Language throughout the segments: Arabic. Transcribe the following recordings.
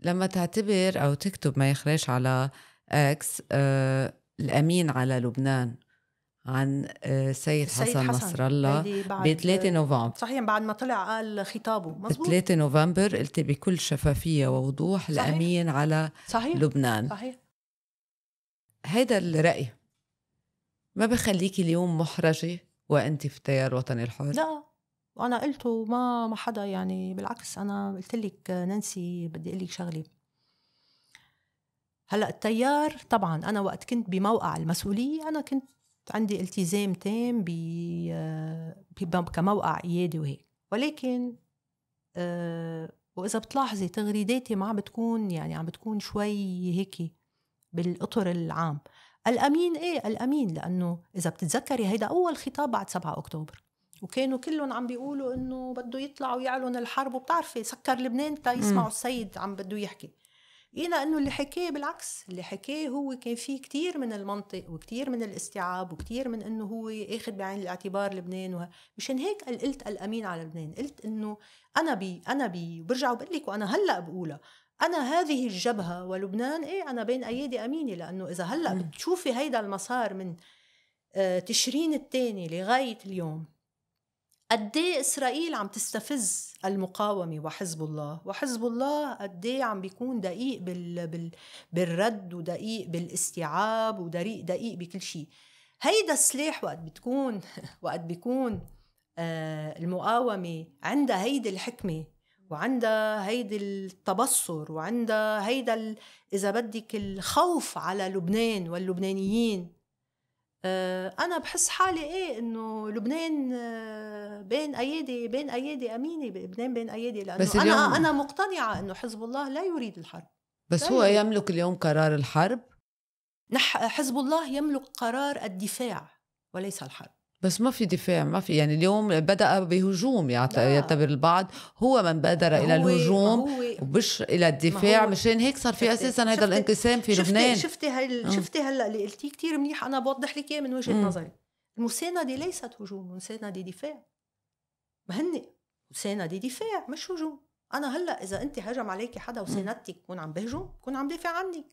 لما تعتبر او تكتب ما يخرج على اكس آه الامين على لبنان عن آه، السيد حسن, نصر الله ب 3 نوفمبر صحيح بعد ما طلع قال خطابه مظبوط ب 3 نوفمبر قلت بكل شفافيه ووضوح صحيح. الامين على صحيح. لبنان صحيح هيدا الراي ما بخليكي اليوم محرجه وانت في تيار وطني الحر لا وانا قلت ما ما حدا يعني بالعكس انا قلت لك نانسي بدي اقول لك شغله هلا التيار طبعا انا وقت كنت بموقع المسؤوليه انا كنت عندي التزام تام ب كموقع ايادي وهيك ولكن آه، واذا بتلاحظي تغريداتي ما عم بتكون يعني عم بتكون شوي هيك بالاطر العام الامين ايه الامين لانه اذا بتتذكري هيدا اول خطاب بعد 7 اكتوبر وكانوا كلهم عم بيقولوا انه بده يطلع ويعلن الحرب وبتعرفي سكر لبنان تا يسمعوا السيد عم بده يحكي لقينا انه اللي حكاه بالعكس اللي حكاه هو كان فيه كتير من المنطق وكتير من الاستيعاب وكتير من انه هو اخذ بعين الاعتبار لبنان وه... مشان هيك قلت الامين على لبنان قلت انه انا بي انا بي وبرجع وبقول لك وانا هلا بقولها انا هذه الجبهه ولبنان ايه انا بين ايادي اميني لانه اذا هلا بتشوفي هيدا المسار من آه، تشرين الثاني لغايه اليوم قد إيه اسرائيل عم تستفز المقاومه وحزب الله وحزب الله قد إيه عم بيكون دقيق بال... بال... بالرد ودقيق بالاستيعاب ودقيق دقيق بكل شيء هيدا السلاح وقت بتكون وقت بيكون آه المقاومه عندها هيدي الحكمه وعندها هيدي التبصر وعندها هيدا ال... اذا بدك الخوف على لبنان واللبنانيين آه، انا بحس حالي ايه انه لبنان آه، بين ايادي بين ايادي امينه بلبنان بين ايادي لانه بس اليوم انا انا مقتنعه انه حزب الله لا يريد الحرب بس هو يريد. يملك اليوم قرار الحرب نح حزب الله يملك قرار الدفاع وليس الحرب بس ما في دفاع ما في يعني اليوم بدا بهجوم يعتبر البعض هو من بادر هو الى الهجوم وبش الى الدفاع مشان هيك صار في اساسا هذا الانقسام في شفتي لبنان شفتي هل آه. شفتي هلا اللي قلتيه كثير منيح انا بوضح لك اياه من وجهه نظري المساندة ليست هجوم المساندة دفاع هن وساندي دفاع مش هجوم انا هلا اذا انت هجم عليك حدا وساندتك بكون عم بهجم بكون عم دافع عنك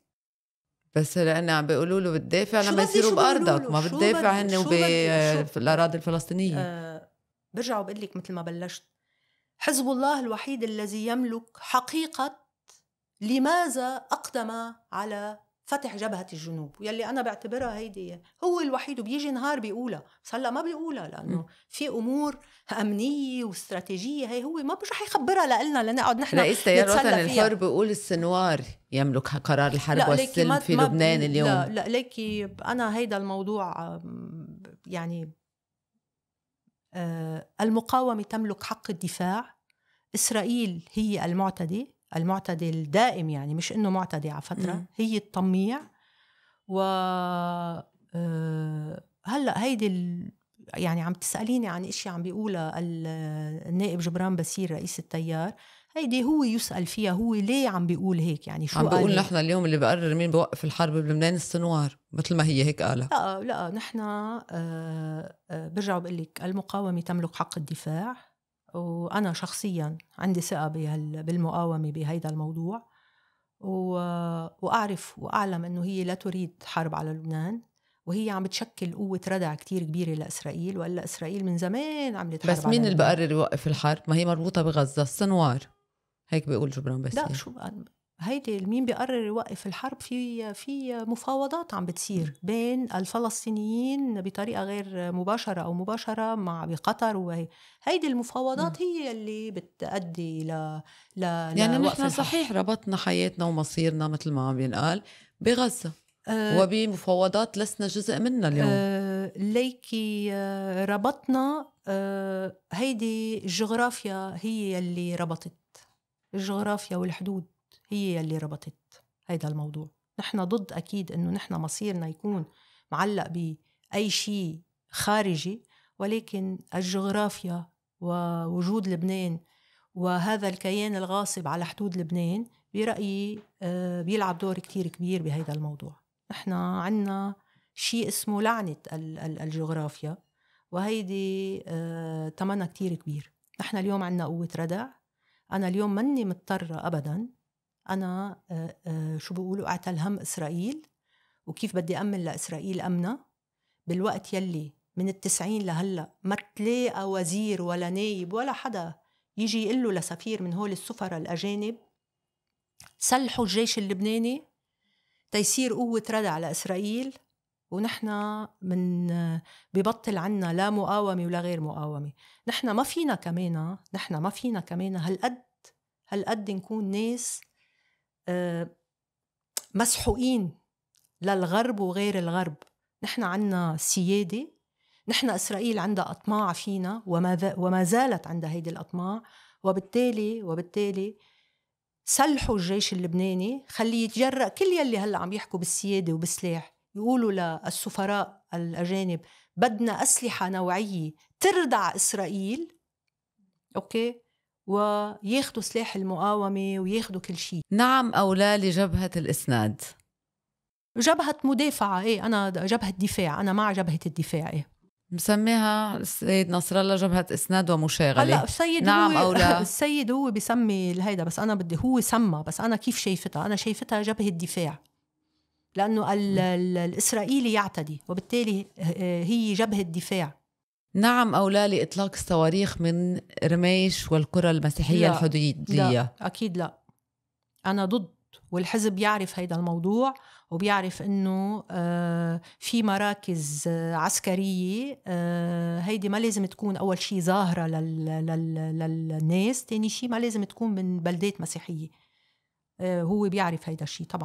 بس لان عم بيقولوا له بتدافع لما يصيروا بارضك ما بتدافع هن وبالاراضي آه، الفلسطينيه آه برجع وبقول لك مثل ما بلشت حزب الله الوحيد الذي يملك حقيقه لماذا اقدم على فتح جبهة الجنوب يلي أنا بعتبرها هيدي هو الوحيد وبيجي نهار بيقولها بس هلا ما بيقولها لأنه في أمور أمنية واستراتيجية هي هو ما مش رح يخبرها لنا لنقعد نحن رئيس تيار وطن الحر بيقول السنوار يملك قرار الحرب والسلم في لبنان اليوم لا لا ليكي أنا هيدا الموضوع يعني آه، المقاومة تملك حق الدفاع إسرائيل هي المعتدي المعتدي الدائم يعني مش انه معتدي على فتره مم. هي الطميع و آه، هلا هيدي ال... يعني عم تساليني عن اشي عم بيقولها النائب جبران بسير رئيس التيار هيدي هو يسال فيها هو ليه عم بيقول هيك يعني شو عم بيقول نحن اليوم اللي بقرر مين بوقف الحرب بلبنان السنوار مثل ما هي هيك قالها لا لا نحن آه، آه، برجع بقول لك المقاومه تملك حق الدفاع وانا شخصيا عندي ثقه بالمقاومه بهيدا الموضوع واعرف واعلم انه هي لا تريد حرب على لبنان وهي عم بتشكل قوة ردع كتير كبيرة لإسرائيل وإلا إسرائيل من زمان عملت حرب بس مين على اللي بقرر يوقف الحرب؟ ما هي مربوطة بغزة السنوار هيك بيقول جبران بس لا شو هيدي مين بيقرر يوقف الحرب في في مفاوضات عم بتصير بين الفلسطينيين بطريقه غير مباشره او مباشره مع بقطر وهي هيدي المفاوضات هي اللي بتؤدي ل ل يعني نحن صحيح ربطنا حياتنا ومصيرنا مثل ما عم بينقال بغزه آه، وبمفاوضات لسنا جزء منها اليوم آه، ليكي آه، ربطنا هيدي الجغرافيا هي اللي ربطت الجغرافيا والحدود هي اللي ربطت هيدا الموضوع نحن ضد أكيد أنه نحن مصيرنا يكون معلق بأي شيء خارجي ولكن الجغرافيا ووجود لبنان وهذا الكيان الغاصب على حدود لبنان برأيي آه، بيلعب دور كتير كبير بهذا الموضوع نحن عنا شيء اسمه لعنة الجغرافيا وهيدي آه، تمنى كتير كبير نحن اليوم عنا قوة ردع أنا اليوم مني مضطرة أبدا انا آه، آه، شو بيقولوا اعتى الهم اسرائيل وكيف بدي امن لاسرائيل امنها بالوقت يلي من التسعين لهلا ما تلاقى وزير ولا نايب ولا حدا يجي يقول له لسفير من هول السفراء الاجانب سلحوا الجيش اللبناني تيصير قوة ردع على إسرائيل ونحن من ببطل عنا لا مقاومة ولا غير مقاومة نحن ما فينا كمان نحن ما فينا كمان هالقد هالقد نكون ناس آه، مسحوقين للغرب وغير الغرب نحن عنا سيادة نحن إسرائيل عندها أطماع فينا وما, وما زالت عندها هيدي الأطماع وبالتالي وبالتالي سلحوا الجيش اللبناني خليه يتجرأ كل يلي هلا عم يحكوا بالسيادة وبالسلاح يقولوا للسفراء الأجانب بدنا أسلحة نوعية تردع إسرائيل أوكي وياخذوا سلاح المقاومة وياخذوا كل شيء نعم أو لا لجبهة الإسناد جبهة مدافعة إيه أنا جبهة دفاع أنا مع جبهة الدفاع إيه مسميها السيد نصر الله جبهة إسناد ومشاغلة هلا السيد نعم هو أو لا السيد هو بسمي هيدا بس أنا بدي هو سمى بس أنا كيف شايفتها أنا شايفتها جبهة دفاع لأنه الإسرائيلي يعتدي وبالتالي آه، آه، هي جبهة دفاع نعم أو لا لإطلاق الصواريخ من رميش والقرى المسيحية لا الحدودية لا أكيد لا أنا ضد والحزب بيعرف هيدا الموضوع وبيعرف انه آه، في مراكز آه، عسكريه آه، هيدي ما لازم تكون اول شيء ظاهره للناس ثاني شيء ما لازم تكون من بلدات مسيحيه هو بيعرف هيدا الشيء طبعا